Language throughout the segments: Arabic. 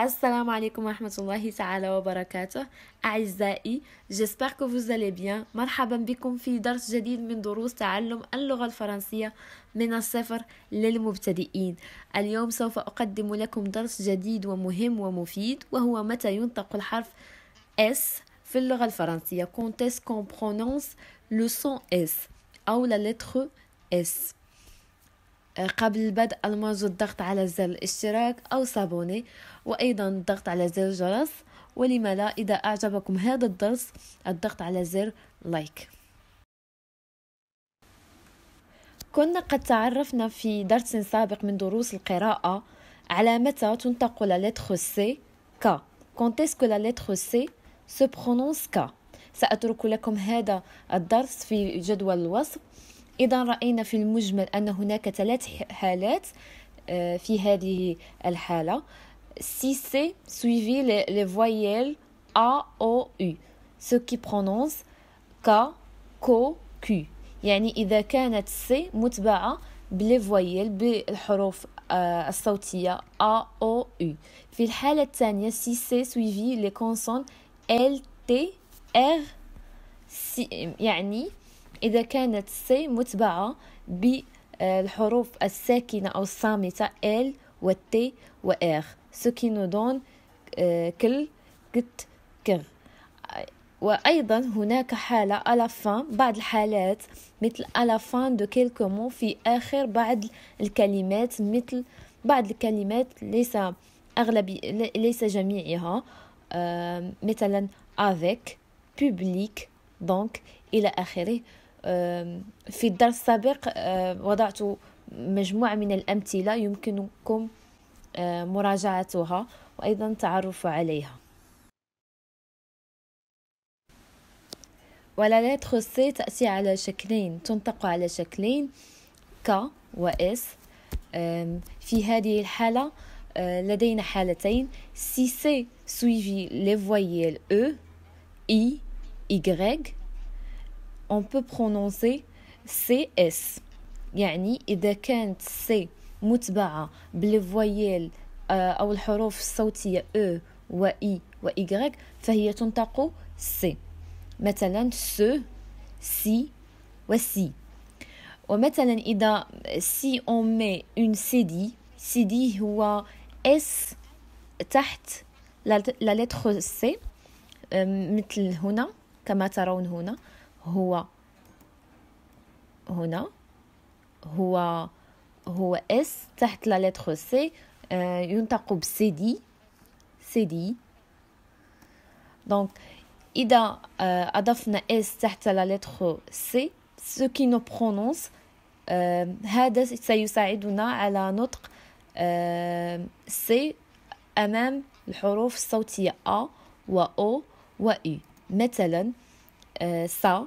السلام عليكم ورحمة الله تعالى وبركاته أعزائي جيسبر كو فوز بيان مرحبا بكم في درس جديد من دروس تعلم اللغة الفرنسية من الصفر للمبتدئين اليوم سوف أقدم لكم درس جديد ومهم ومفيد وهو متى ينطق الحرف S في اللغة الفرنسية كونتس كون برونونس لو سون S أو لا لتر S قبل بدء المرج الضغط على زر الاشتراك أو صابوني وأيضا الضغط على زر الجرس ولما لا إذا أعجبكم هذا الدرس الضغط على زر لايك كنا قد تعرفنا في درس سابق من دروس القراءة على متى تنطق لا لتر سي كا كونت اسكو لا لتر سي سو برونونس كا سأترك لكم هذا الدرس في جدول الوصف إذا رأينا في المجمل أن هناك ثلاث حالات آه، في هذه الحالة سي سي سويفي لي les voyelles A, O, U ce qui prononce K, كو كو يعني إذا كانت سي متبعة بلي فويال بالحروف آه، الصوتية A, O, U في الحالة الثانية سي سي سويفي لي كونسون L, T, R يعني إذا كانت سي متبعة بالحروف آه، الساكنة أو الصامتة ال والتي وآخ ce qui nous donne كل كت كغ وأيضا هناك حالة ألافان بعض الحالات مثل ألافان دو كيلكو مو في آخر بعض الكلمات مثل بعض الكلمات ليس أغلبي ليس جميعها مثلا avec public donc إلى آخره في الدرس السابق وضعت مجموعة من الأمثلة يمكنكم مراجعتها وأيضا التعرف عليها ولا لتر سي تأتي على شكلين تنطق على شكلين ك و اس في هذه الحالة لدينا حالتين سي سي سويفي لي فويل او اي y on peut prononcer CS يعني إذا كانت C متبعة بالفويل آه، أو الحروف الصوتية E و I و Y فهي تنطق C مثلا س سي وسي ومثلا إذا سي أون مي اون سيدي سيدي هو اس تحت لا لتر سي آه، مثل هنا كما ترون هنا هو هنا هو هو اس تحت لا لتر سي ينطق بسيدي سيدي دونك اذا آه، اضفنا اس تحت لا لتر سي سو كي نو برونونس هذا سيساعدنا على نطق سي آه، امام الحروف الصوتيه ا و او و اي e. مثلا سا آه،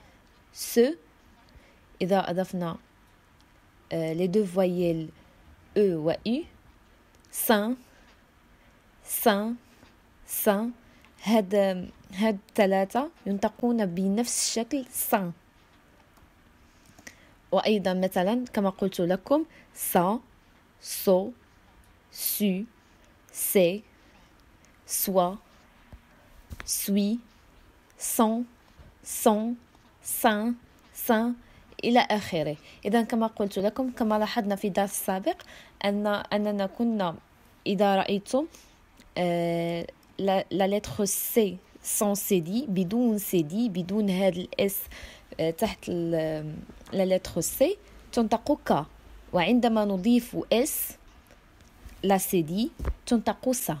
ce et أضفنا les deux voyelles E ou U sain sain sain هاد هاد ثلاثة ينطقون بنفس الشكل sain وأيضا مثلا كما قلت لكم سا سو سو سي سوا سوي سان سان سان الى اخره اذا كما قلت لكم كما لاحظنا في درس سابق ان اننا كنا اذا رايتم لا لتر سي سون سيدي بدون سيدي بدون هذا الاس تحت لا لتر سي تنطق ك وعندما نضيف اس لا سيدي تنطق سا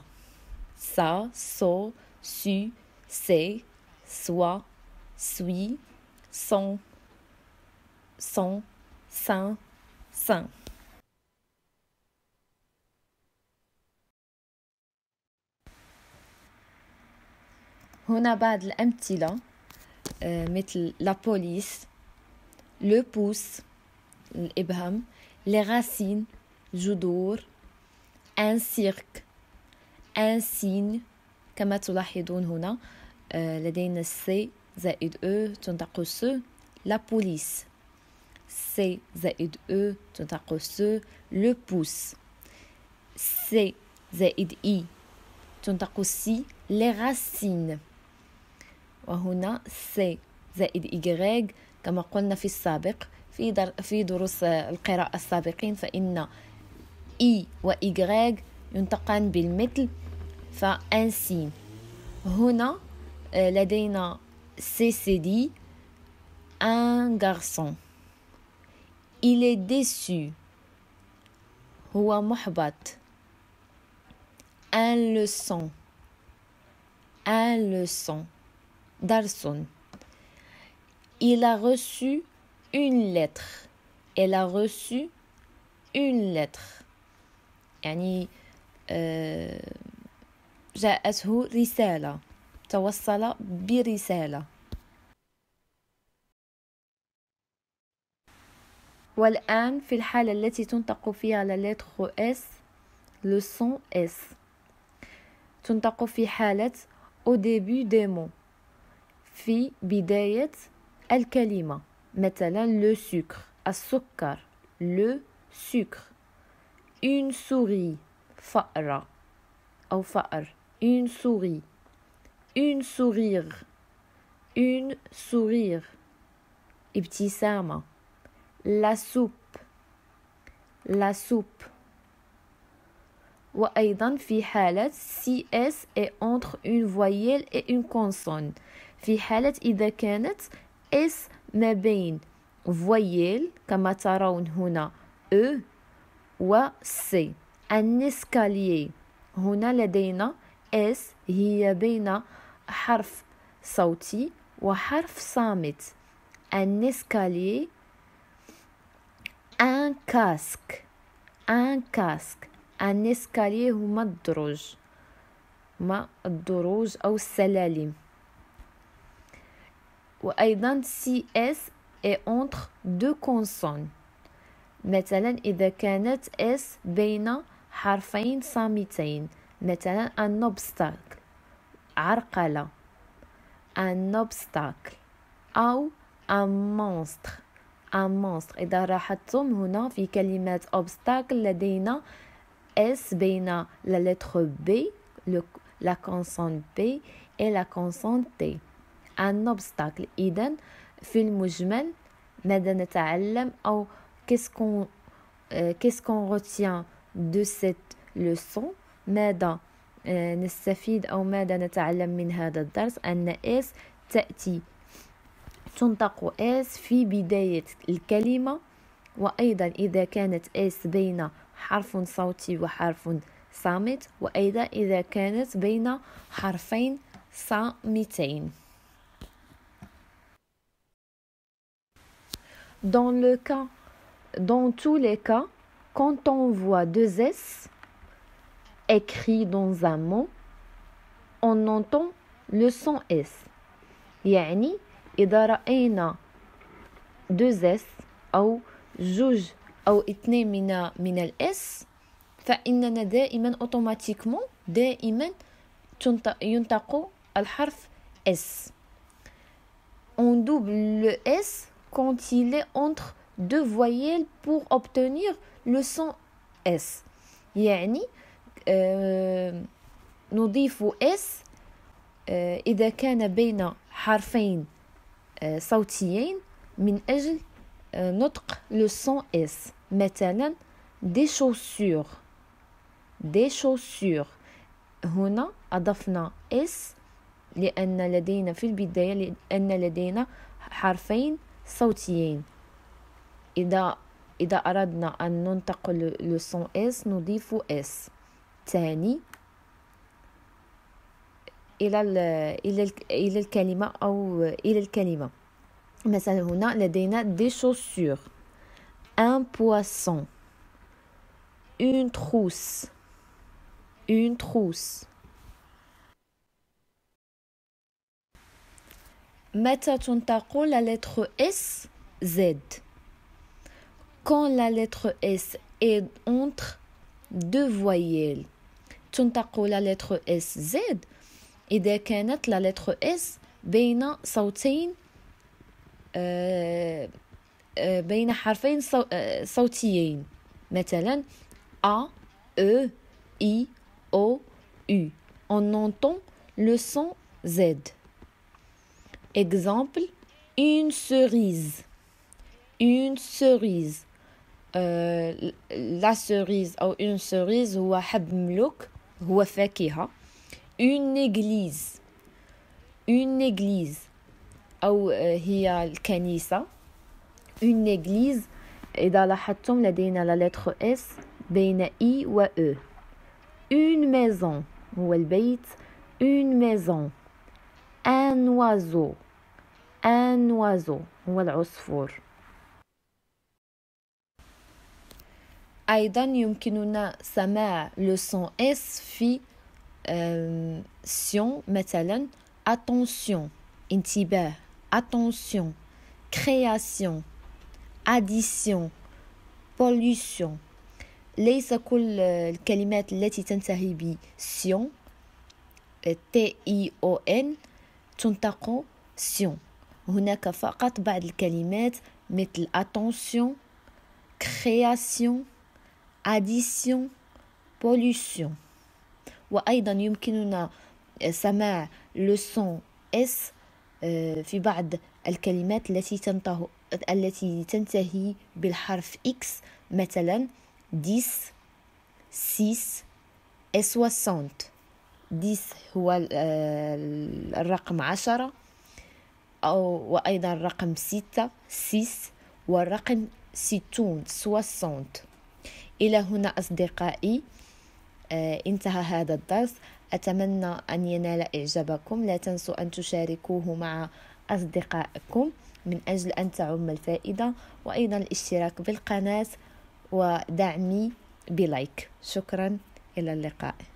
سا سو سو سي سوا سوي son, son, san, san. هنا بعض الأمثلة آه، مثل لا بوليس لو بوس الإبهام لي غاسين جذور ان سيرك ان سين كما تلاحظون هنا آه، لدينا السي زائد أو تنتقص لا بوليس سي زائد E تنتقص لو بوس سي زائد I تنتقص لي راسين وهنا سي زائد اي كما قلنا في السابق في در في دروس القراءة السابقين فإن إي و Y ينطقان بالمثل فأنسين هنا لدينا Cécily, un garçon. Il est déçu. Huwa mohbat. Un leçon. Un leçon. Darson. Il a reçu une lettre. Elle a reçu une lettre. يعني جاءته رسالة توصل برسالة والآن في الحالة التي تنطق فيها لا لتر اس لو سون اس تنطق في حالة او ديبي ديمو في بداية الكلمة مثلا لو سكر السكر لو سكر اون سوغي فأرة أو فأر اون سوغي اون سوغيغ اون سوغيغ ابتسامه La soupe. La soupe. وأيضاً في حالة سي اس اي اونتر اون فوييل اي اون كونسون في حالة إذا كانت اس ما بين فوييل كما ترون هنا او e و سي ان هنا لدينا اس هي بين حرف صوتي وحرف صامت ان un casque un casque un escalier ou هما ma droge ou salalim السلالم وأيضا si s est entre deux consonnes مثلا إذا كانت S بين حرفين صامتين مثلا un obstacle عرقلة un obstacle ou un monstre ان مونستر اذا لاحظتم هنا في كلمات اوبستاكل لدينا اس بين لا لتر بي لا كونسون بي اي لا كونسون تي ان اوبستاكل اذا في المجمل ماذا نتعلم او كيسكون كيسكون روتيان دو سيت لوسون ماذا euh, نستفيد او ماذا نتعلم من هذا الدرس ان اس تاتي تنطق اس في بداية الكلمة وأيضا إذا كانت اس بين حرف صوتي وحرف صامت وأيضا إذا كانت بين حرفين صامتين Dans le cas, dans tous les cas, quand on voit deux S écrits dans un mot, on entend le son S. Yani, يعني إذا رأينا دو اس أو جوج أو اثنين من من الاس فإننا دائما أوتوماتيكمون دائما ينطق الحرف اس On double le S quand il est entre deux voyelles pour obtenir le son S. يعني euh, نضيف S euh, إذا كان بين حرفين آه، صوتيين من أجل آه، نطق لو سون اس مثلا دي شوسور دي شوسور هنا أضفنا اس لأن لدينا في البداية لأن لدينا حرفين صوتيين إذا إذا أردنا أن ننطق لو سون اس نضيف اس ثاني Il Il est le le Mais ça الكلمة مثلا هنا لدينا des chaussures un poisson une trousse une trousse ton la lettre S Z quand la lettre S est entre deux voyelles تنطق la lettre S Z إذا كانت لا لتر إس بين صوتين بين حرفين صوتيين مثلا A, E, I, O, U. On entend le son Z. Exemple, une cerise. Une cerise. Euh, la cerise ou une cerise هو حب ملوك هو فاكهة une église une église أو euh, هي الكنيسة une église إذا لاحظتم لدينا لا lettre S بين اي و او e. une maison هو البيت une maison un oiseau un oiseau هو العصفور أيضا يمكننا سماع لو إس في Euh, sion, مثلا attention, attention, création, addition, pollution. ليس كل الكلمات التي تنتهي ب sion euh, T-I-O-N. تنطق sion هناك فقط بعض الكلمات مثل attention création addition pollution وأيضا يمكننا سماع لسون اس آه، في بعض الكلمات التي تنتهي التي تنتهي بالحرف إكس مثلا ديس سيس اسواسونت ديس هو آه، الرقم عشرة أو وأيضا الرقم ستة سيس والرقم ستون سواسونت إلى هنا أصدقائي آه، انتهى هذا الدرس أتمنى أن ينال إعجابكم لا تنسوا أن تشاركوه مع أصدقائكم من أجل أن تعم الفائدة وأيضا الاشتراك بالقناة ودعمي بلايك شكرا إلى اللقاء